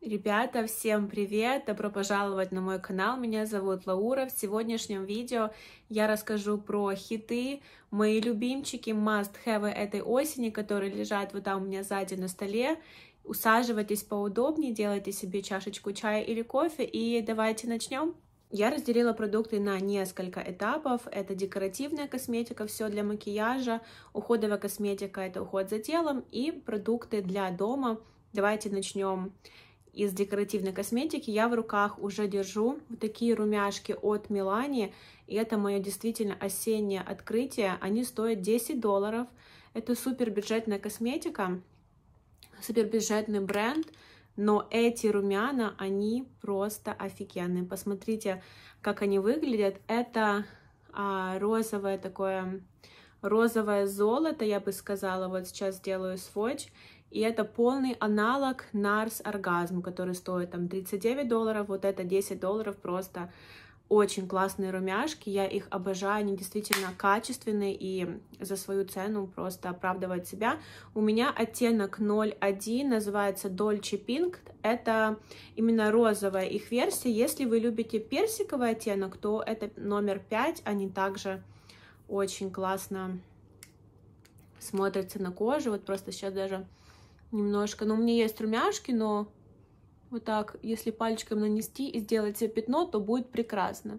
Ребята, всем привет! Добро пожаловать на мой канал. Меня зовут Лаура. В сегодняшнем видео я расскажу про хиты, мои любимчики, must-have этой осени, которые лежат вот там у меня сзади на столе. Усаживайтесь поудобнее, делайте себе чашечку чая или кофе и давайте начнем. Я разделила продукты на несколько этапов. Это декоративная косметика, все для макияжа, уходовая косметика, это уход за телом и продукты для дома. Давайте начнем из декоративной косметики. Я в руках уже держу вот такие румяшки от Милани. И это мое действительно осеннее открытие. Они стоят 10 долларов. Это супер бюджетная косметика, супер бюджетный бренд. Но эти румяна, они просто офигенные. Посмотрите, как они выглядят. Это а, розовое такое, розовое золото, я бы сказала. Вот сейчас делаю сводч. И это полный аналог Нарс Оргазм, который стоит там 39 долларов. Вот это 10 долларов просто очень классные румяшки, я их обожаю, они действительно качественные и за свою цену просто оправдывают себя. У меня оттенок 01, называется Dolce Pink, это именно розовая их версия. Если вы любите персиковый оттенок, то это номер 5, они также очень классно смотрятся на коже, вот просто сейчас даже немножко. Но у меня есть румяшки, но вот так, если пальчиком нанести и сделать себе пятно, то будет прекрасно.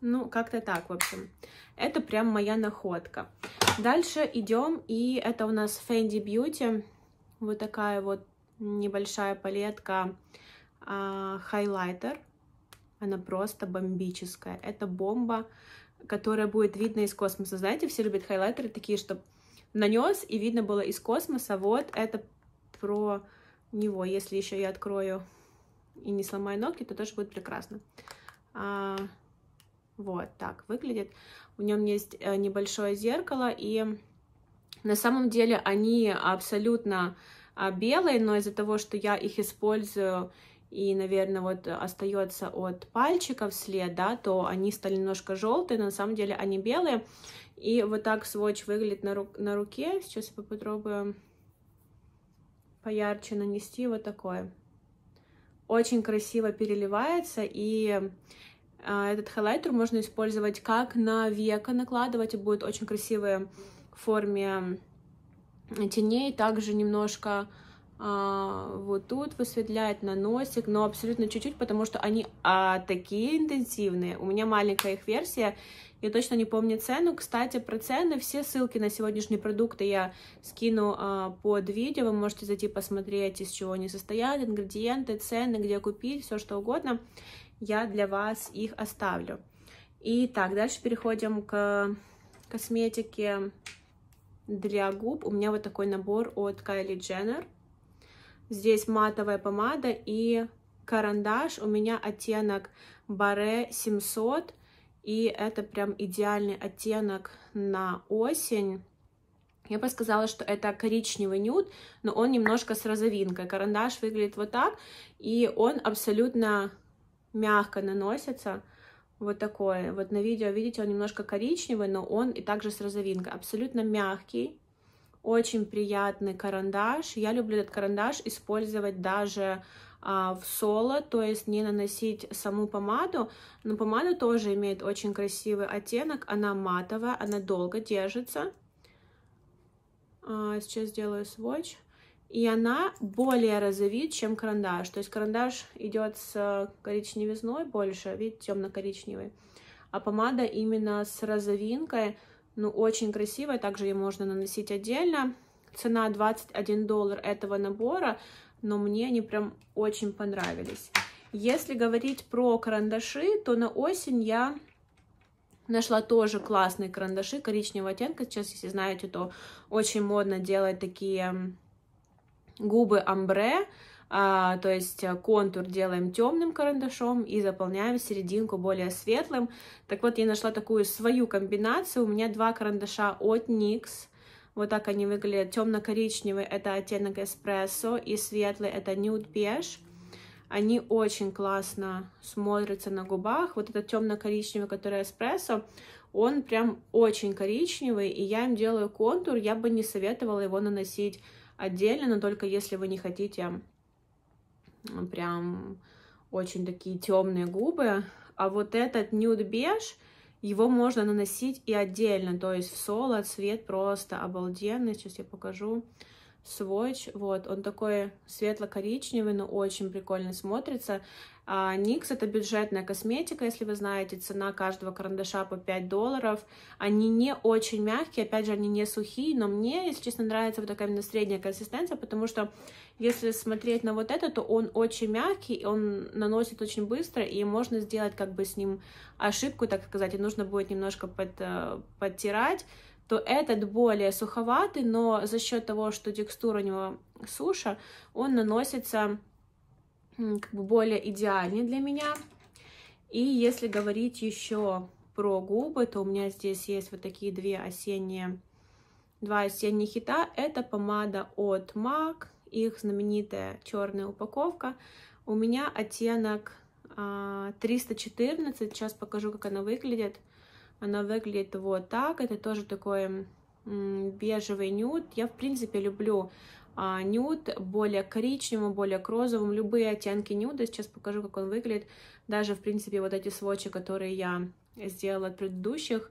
Ну, как-то так, в общем. Это прям моя находка. Дальше идем, и это у нас Fendi Beauty. Вот такая вот небольшая палетка а, хайлайтер. Она просто бомбическая. Это бомба, которая будет видна из космоса. Знаете, все любят хайлайтеры такие, чтобы нанес, и видно было из космоса. Вот это про него. Если еще я открою и не сломаю ногти, то тоже будет прекрасно. А, вот так выглядит. В нем есть э, небольшое зеркало, и на самом деле они абсолютно а, белые, но из-за того, что я их использую и, наверное, вот остается от пальчиков след, да, то они стали немножко желтые, но на самом деле они белые. І отак сводч виглядить на, ру на руке. Сейчас я попробую поярче нанести вот такое. Очень красиво переливается, и а, этот хайлайтер можно использовать как на века накладывать, и будет очень красивые в форме теней, также немножко а, вот тут высветляет на носик, но абсолютно чуть-чуть, потому что они а, такие интенсивные. У меня маленькая их версия, я точно не помню цену. Кстати, про цены, все ссылки на сегодняшние продукты я скину а, под видео, вы можете зайти посмотреть, из чего они состоят, ингредиенты, цены, где купить, все что угодно. Я для вас их оставлю. Итак, дальше переходим к косметике для губ. У меня вот такой набор от Kylie Jenner. Здесь матовая помада и карандаш. У меня оттенок Баре 700. И это прям идеальный оттенок на осень. Я бы сказала, что это коричневый нюд, но он немножко с розовинкой. Карандаш выглядит вот так, и он абсолютно мягко наносится. Вот такое. Вот на видео, видите, он немножко коричневый, но он и также с розовинкой. Абсолютно мягкий. Очень приятный карандаш. Я люблю этот карандаш использовать даже а, в соло, то есть не наносить саму помаду. Но помада тоже имеет очень красивый оттенок. Она матовая, она долго держится. А, сейчас сделаю сводч. И она более розовит, чем карандаш. То есть карандаш идет с коричневизной больше, видите, темно-коричневый. А помада именно с розовинкой – ну, очень красивая, также ее можно наносить отдельно. Цена 21 доллар этого набора, но мне они прям очень понравились. Если говорить про карандаши, то на осень я нашла тоже классные карандаши коричневого оттенка. Сейчас, если знаете, то очень модно делать такие губы амбре, а, то есть э, контур делаем темным карандашом и заполняем серединку более светлым. Так вот, я нашла такую свою комбинацию, у меня два карандаша от NYX, вот так они выглядят. Темно-коричневый это оттенок эспрессо и светлый это nude beige. Они очень классно смотрятся на губах. Вот этот темно-коричневый, который эспрессо, он прям очень коричневый, и я им делаю контур. Я бы не советовала его наносить отдельно, но только если вы не хотите прям очень такие темные губы. А вот этот нюд беж, его можно наносить и отдельно, то есть в соло цвет просто обалденный. Сейчас я покажу сводч. Вот, он такой светло-коричневый, но очень прикольно смотрится. А, Nyx это бюджетная косметика, если вы знаете, цена каждого карандаша по 5 долларов. Они не очень мягкие, опять же, они не сухие, но мне, если честно, нравится вот такая именно средняя консистенция, потому что если смотреть на вот это, то он очень мягкий, он наносит очень быстро, и можно сделать как бы с ним ошибку, так сказать, и нужно будет немножко под, э, подтирать, то этот более суховатый, но за счет того, что текстура у него суша, он наносится как бы более идеальный для меня. И если говорить еще про губы, то у меня здесь есть вот такие две осенние, два осенних хита. Это помада от MAC, их знаменитая черная упаковка. У меня оттенок 314, а, сейчас покажу, как она выглядит. Она выглядит вот так, это тоже такой бежевый нюд. Я, в принципе, люблю а, нюд, более коричневым, более к розовым, любые оттенки нюда. Сейчас покажу, как он выглядит. Даже, в принципе, вот эти сводчи, которые я сделала от предыдущих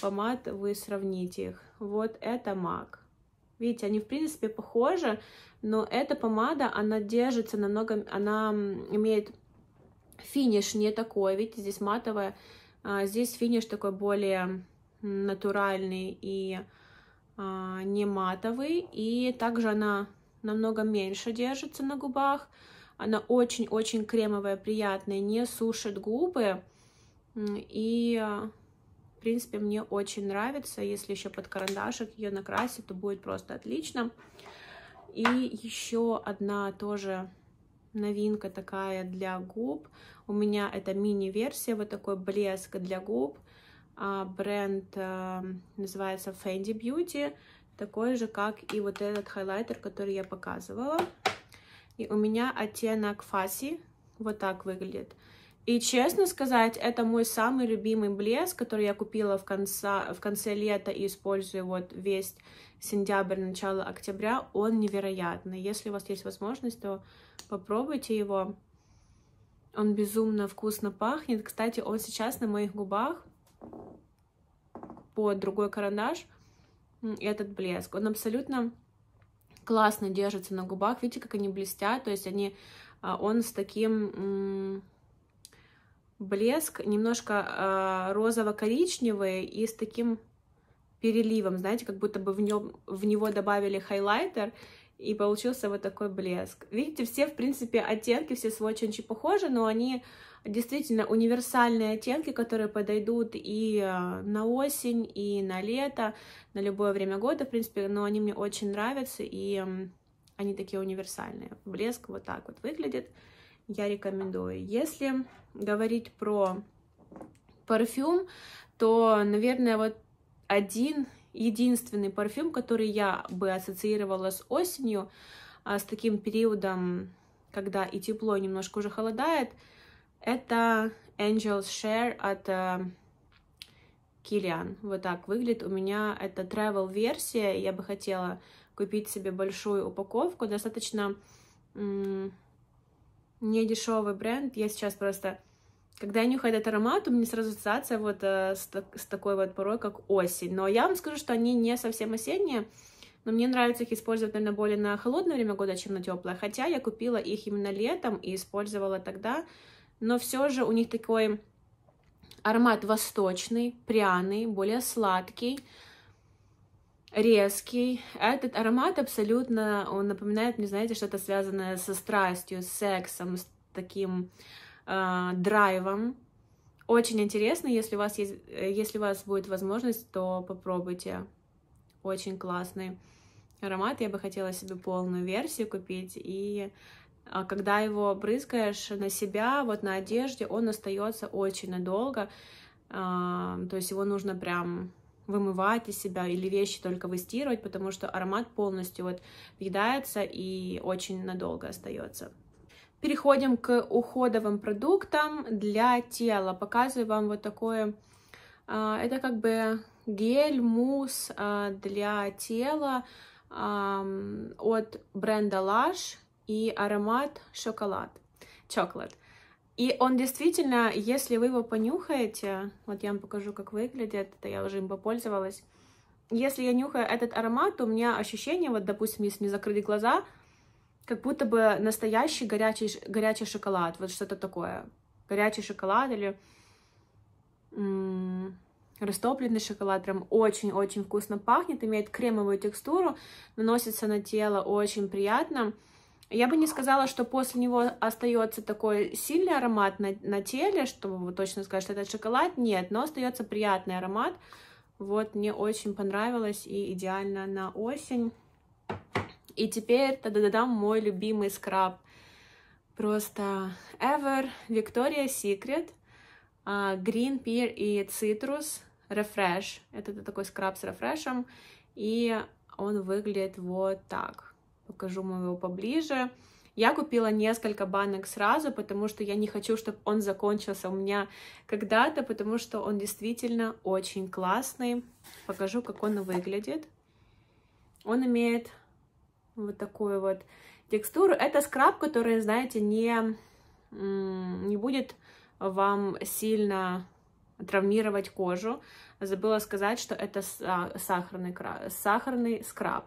помад, вы сравните их. Вот это мак. Видите, они в принципе похожи, но эта помада, она держится намного, она имеет финиш не такой, видите, здесь матовая, а, здесь финиш такой более натуральный и а, не матовый, и также она намного меньше держится на губах. Она очень-очень кремовая, приятная, не сушит губы. И, а, в принципе, мне очень нравится. Если еще под карандашик ее накрасить, то будет просто отлично. И еще одна тоже новинка такая для губ. У меня это мини-версия, вот такой блеск для губ. А, бренд э, называется Fendi Beauty, такой же, как и вот этот хайлайтер, который я показывала. И у меня оттенок Фаси вот так выглядит. И честно сказать, это мой самый любимый блеск, который я купила в, конце в конце лета и использую вот весь сентябрь, начало октября. Он невероятный. Если у вас есть возможность, то попробуйте его. Он безумно вкусно пахнет. Кстати, он сейчас на моих губах под другой карандаш этот блеск. Он абсолютно классно держится на губах. Видите, как они блестят? То есть они, а, он с таким блеск немножко а, розово-коричневый и с таким переливом, знаете, как будто бы в, нем, в него добавили хайлайтер, и получился вот такой блеск. Видите, все, в принципе, оттенки, все сводчи очень похожи, но они действительно универсальные оттенки, которые подойдут и а, на осень, и на лето, на любое время года, в принципе, но они мне очень нравятся, и они такие универсальные. Блеск вот так вот выглядит, я рекомендую. Если говорить про парфюм, то, наверное, вот один единственный парфюм, который я бы ассоциировала с осенью, а, с таким периодом, когда и тепло, немножко уже холодает, это Angel's Share от Килиан. Э, вот так выглядит. У меня это travel версия. Я бы хотела купить себе большую упаковку. Достаточно не дешевый бренд. Я сейчас просто когда я нюхаю этот аромат, у меня сразу ассоциация вот э, с, с такой вот порой, как осень. Но я вам скажу, что они не совсем осенние, но мне нравится их использовать, наверное, более на холодное время года, чем на теплое. Хотя я купила их именно летом и использовала тогда. Но все же у них такой аромат восточный, пряный, более сладкий, резкий. А этот аромат абсолютно, он напоминает мне, знаете, что-то связанное со страстью, с сексом, с таким э, драйвом. Очень интересно, если у вас есть, э, если у вас будет возможность, то попробуйте. Очень классный аромат. Я бы хотела себе полную версию купить. И а, когда его брызгаешь на себя, вот на одежде, он остается очень надолго. А, то есть его нужно прям вымывать из себя или вещи только выстирывать, потому что аромат полностью вот въедается и очень надолго остается. Переходим к уходовым продуктам для тела. Показываю вам вот такое. А, это как бы гель, мусс а, для тела от бренда Lush и аромат шоколад, чоколад. И он действительно, если вы его понюхаете, вот я вам покажу, как выглядит, это я уже им попользовалась. Если я нюхаю этот аромат, то у меня ощущение, вот, допустим, если не закрыли глаза, как будто бы настоящий горячий, горячий шоколад, вот что-то такое. Горячий шоколад или м -м, растопленный шоколад, прям очень-очень вкусно пахнет, имеет кремовую текстуру, наносится на тело очень приятно. Я бы не сказала, что после него остается такой сильный аромат на, на теле, чтобы точно сказать, что это шоколад. Нет, но остается приятный аромат. Вот, мне очень понравилось и идеально на осень. И теперь, та да да дам мой любимый скраб. Просто Ever, Victoria Secret, а, Green Pear и Citrus Refresh. Это такой скраб с рефрешем. И он выглядит вот так. Покажу вам его поближе. Я купила несколько банок сразу, потому что я не хочу, чтобы он закончился у меня когда-то, потому что он действительно очень классный. Покажу, как он выглядит. Он имеет вот такую вот текстуру. Это скраб, который, знаете, не, не будет вам сильно травмировать кожу. Забыла сказать, что это а, сахарный, сахарный скраб.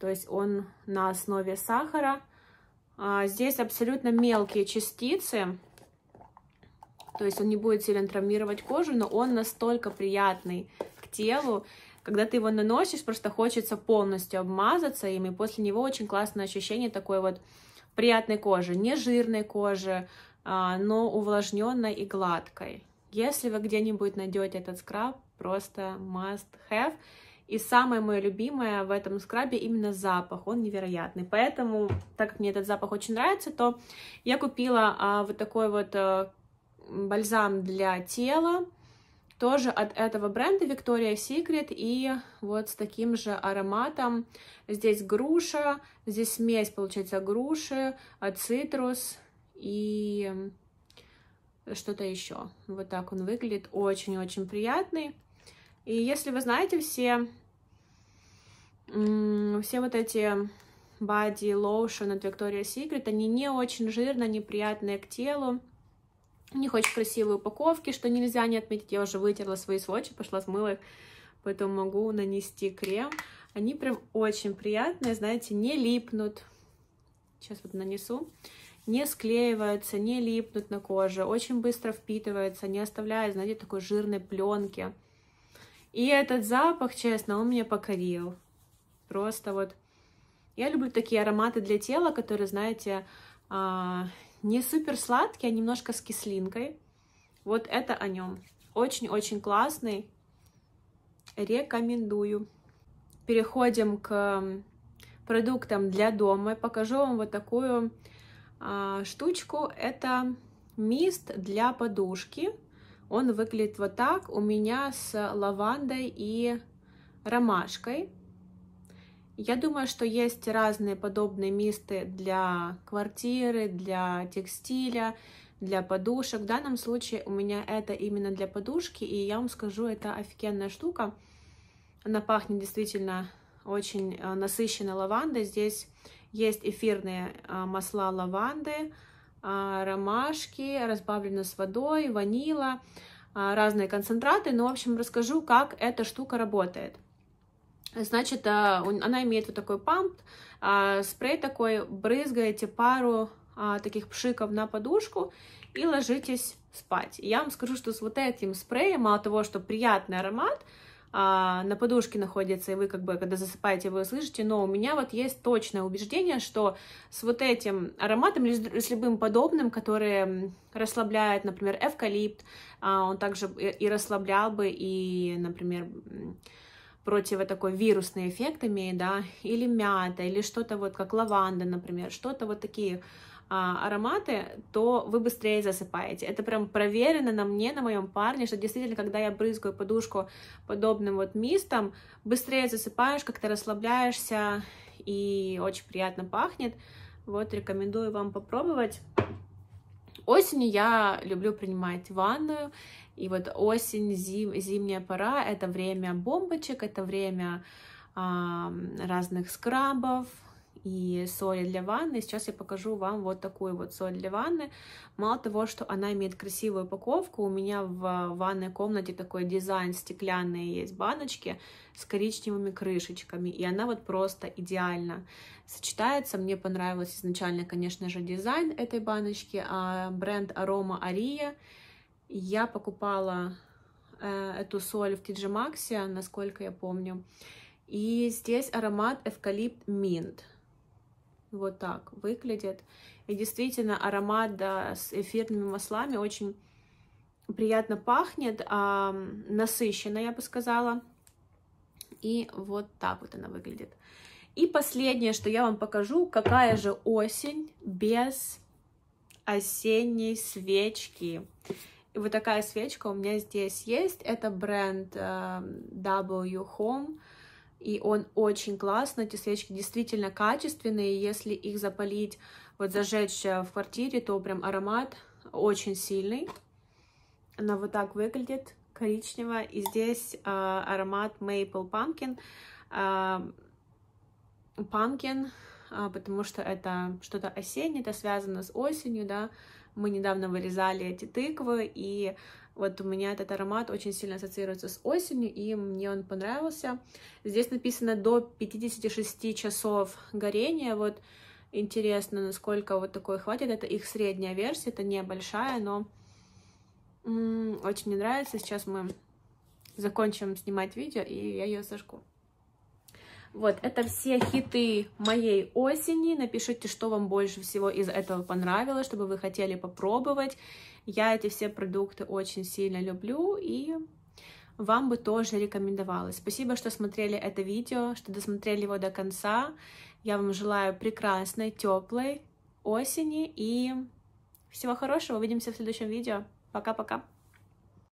То есть он на основе сахара. А, здесь абсолютно мелкие частицы, то есть он не будет сильно травмировать кожу, но он настолько приятный к телу. Когда ты его наносишь, просто хочется полностью обмазаться им, и после него очень классное ощущение такой вот приятной кожи, не жирной кожи, а, но увлажненной и гладкой. Если вы где-нибудь найдете этот скраб, просто must have. И самое мое любимое в этом скрабе именно запах, он невероятный. Поэтому, так как мне этот запах очень нравится, то я купила а, вот такой вот а, бальзам для тела тоже от этого бренда Victoria's Secret и вот с таким же ароматом. Здесь груша, здесь смесь, получается, груши, э, цитрус и что-то еще. Вот так он выглядит, очень-очень приятный. И если вы знаете все, все вот эти Body Lotion от Victoria's Secret, они не очень жирные, неприятные к телу, у них очень красивые упаковки, что нельзя не отметить. Я уже вытерла свои сводчи, пошла смыла их, поэтому могу нанести крем. Они прям очень приятные, знаете, не липнут. Сейчас вот нанесу. Не склеиваются, не липнут на коже, очень быстро впитываются, не оставляя, знаете, такой жирной пленки. И этот запах, честно, он меня покорил. Просто вот... Я люблю такие ароматы для тела, которые, знаете, а, не супер сладкий, а немножко с кислинкой. Вот это о нем. Очень-очень классный. Рекомендую. Переходим к продуктам для дома. Покажу вам вот такую а, штучку. Это мист для подушки. Он выглядит вот так. У меня с лавандой и ромашкой. Я думаю, что есть разные подобные мисты для квартиры, для текстиля, для подушек. В данном случае у меня это именно для подушки, и я вам скажу, это офигенная штука. Она пахнет действительно очень э, насыщенной лавандой. Здесь есть эфирные э, масла лаванды, а, ромашки, разбавлено с водой, ванила, а, разные концентраты. Но в общем, расскажу, как эта штука работает. Значит, а, она имеет вот такой памп, а, спрей такой, брызгаете пару а, таких пшиков на подушку и ложитесь спать. Я вам скажу, что с вот этим спреем, мало того, что приятный аромат, на подушке находится, и вы как бы, когда засыпаете, вы слышите, но у меня вот есть точное убеждение, что с вот этим ароматом или с любым подобным, который расслабляет, например, эвкалипт, он также и расслаблял бы, и, например, противо такой вирусный эффект имеет, да, или мята, или что-то вот как лаванда, например, что-то вот такие а, ароматы, то вы быстрее засыпаете. Это прям проверено на мне, на моем парне, что действительно, когда я брызгаю подушку подобным вот мистом, быстрее засыпаешь, как-то расслабляешься и очень приятно пахнет. Вот, рекомендую вам попробовать. Осенью я люблю принимать ванную, и вот осень, зим, зимняя пора — это время бомбочек, это время а, разных скрабов, и соли для ванны. Сейчас я покажу вам вот такую вот соль для ванны. Мало того, что она имеет красивую упаковку, у меня в ванной комнате такой дизайн стеклянные есть баночки с коричневыми крышечками, и она вот просто идеально сочетается. Мне понравился изначально, конечно же, дизайн этой баночки, а бренд Aroma Ария. Я покупала э, эту соль в Тиджи Максе, насколько я помню. И здесь аромат эвкалипт минт. Вот так выглядит. И действительно аромат да, с эфирными маслами очень приятно пахнет, а, насыщенно, я бы сказала. И вот так вот она выглядит. И последнее, что я вам покажу, какая же осень без осенней свечки. И вот такая свечка у меня здесь есть. Это бренд э, W Home и он очень классно, эти свечки действительно качественные, если их запалить, вот зажечь э, в квартире, то прям аромат очень сильный. Она вот так выглядит, коричневая, и здесь э, аромат Maple Pumpkin, э, Pumpkin, э, потому что это что-то осеннее, это связано с осенью, да, мы недавно вырезали эти тыквы, и вот у меня этот аромат очень сильно ассоциируется с осенью, и мне он понравился. Здесь написано до 56 часов горения, вот интересно, насколько вот такой хватит. Это их средняя версия, это небольшая, но очень мне нравится. Сейчас мы закончим снимать видео, и я ее сожгу. Вот, это все хиты моей осени. Напишите, что вам больше всего из этого понравилось, чтобы вы хотели попробовать. Я эти все продукты очень сильно люблю и вам бы тоже рекомендовала. Спасибо, что смотрели это видео, что досмотрели его до конца. Я вам желаю прекрасной, теплой осени и всего хорошего. Увидимся в следующем видео. Пока-пока.